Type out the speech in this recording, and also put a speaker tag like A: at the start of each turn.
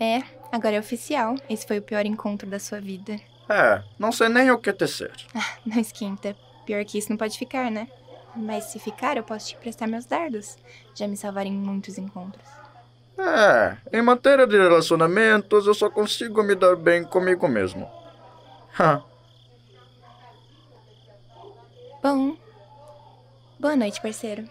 A: É, agora é oficial. Esse foi o pior encontro da sua vida.
B: É, não sei nem o que tecer.
A: Ah, não esquenta. Pior que isso não pode ficar, né? Mas se ficar, eu posso te prestar meus dardos. Já me salvaram em muitos encontros.
C: É, em matéria de relacionamentos, eu só consigo me dar bem comigo mesmo. Ah.
D: Bom. Boa noite, parceiro.